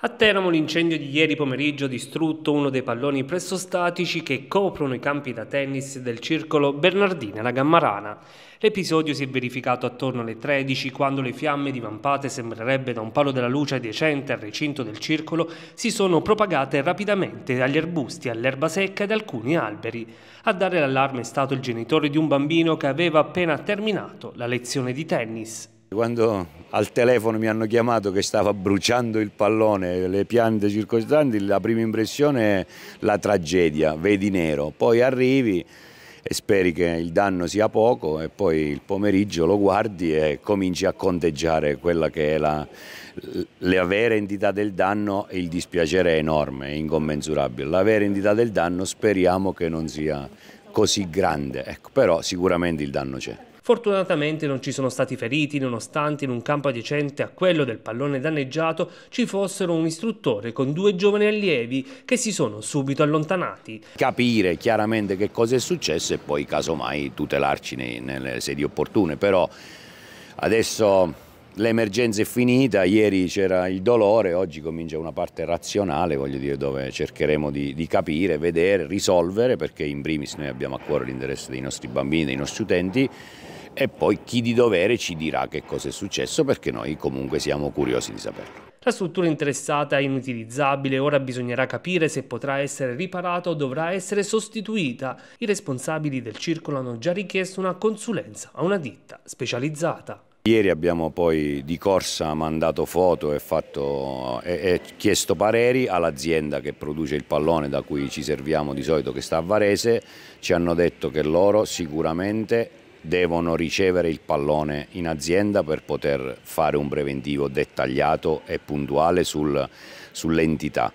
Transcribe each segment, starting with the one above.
A Teramo l'incendio di ieri pomeriggio ha distrutto uno dei palloni pressostatici che coprono i campi da tennis del circolo Bernardina la Gammarana. L'episodio si è verificato attorno alle 13 quando le fiamme divampate sembrerebbe da un palo della luce adiacente al recinto del circolo si sono propagate rapidamente dagli arbusti all'erba secca ed alcuni alberi. A dare l'allarme è stato il genitore di un bambino che aveva appena terminato la lezione di tennis. Quando al telefono mi hanno chiamato che stava bruciando il pallone, le piante circostanti, la prima impressione è la tragedia, vedi nero. Poi arrivi e speri che il danno sia poco e poi il pomeriggio lo guardi e cominci a conteggiare quella che è la, la vera entità del danno e il dispiacere è enorme, è incommensurabile. La vera entità del danno speriamo che non sia così grande, ecco, però sicuramente il danno c'è. Fortunatamente non ci sono stati feriti nonostante in un campo adiacente a quello del pallone danneggiato ci fossero un istruttore con due giovani allievi che si sono subito allontanati. Capire chiaramente che cosa è successo e poi casomai tutelarci nelle sedi opportune, però adesso l'emergenza è finita, ieri c'era il dolore, oggi comincia una parte razionale, voglio dire, dove cercheremo di, di, capire, vedere, risolvere, perché in primis noi abbiamo a cuore l'interesse dei nostri bambini, dei nostri utenti e poi chi di dovere ci dirà che cosa è successo perché noi comunque siamo curiosi di saperlo. La struttura interessata è inutilizzabile, ora bisognerà capire se potrà essere riparata o dovrà essere sostituita. I responsabili del circolo hanno già richiesto una consulenza a una ditta specializzata. Ieri abbiamo poi di corsa mandato foto e, fatto, e, e chiesto pareri all'azienda che produce il pallone da cui ci serviamo di solito che sta a Varese, ci hanno detto che loro sicuramente devono ricevere il pallone in azienda per poter fare un preventivo dettagliato e puntuale sul, sull'entità.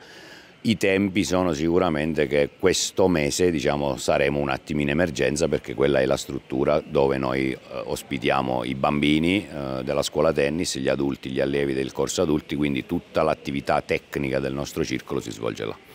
I tempi sono sicuramente che questo mese diciamo, saremo un attimo in emergenza perché quella è la struttura dove noi eh, ospitiamo i bambini eh, della scuola tennis, gli adulti, gli allievi del corso adulti, quindi tutta l'attività tecnica del nostro circolo si svolge là.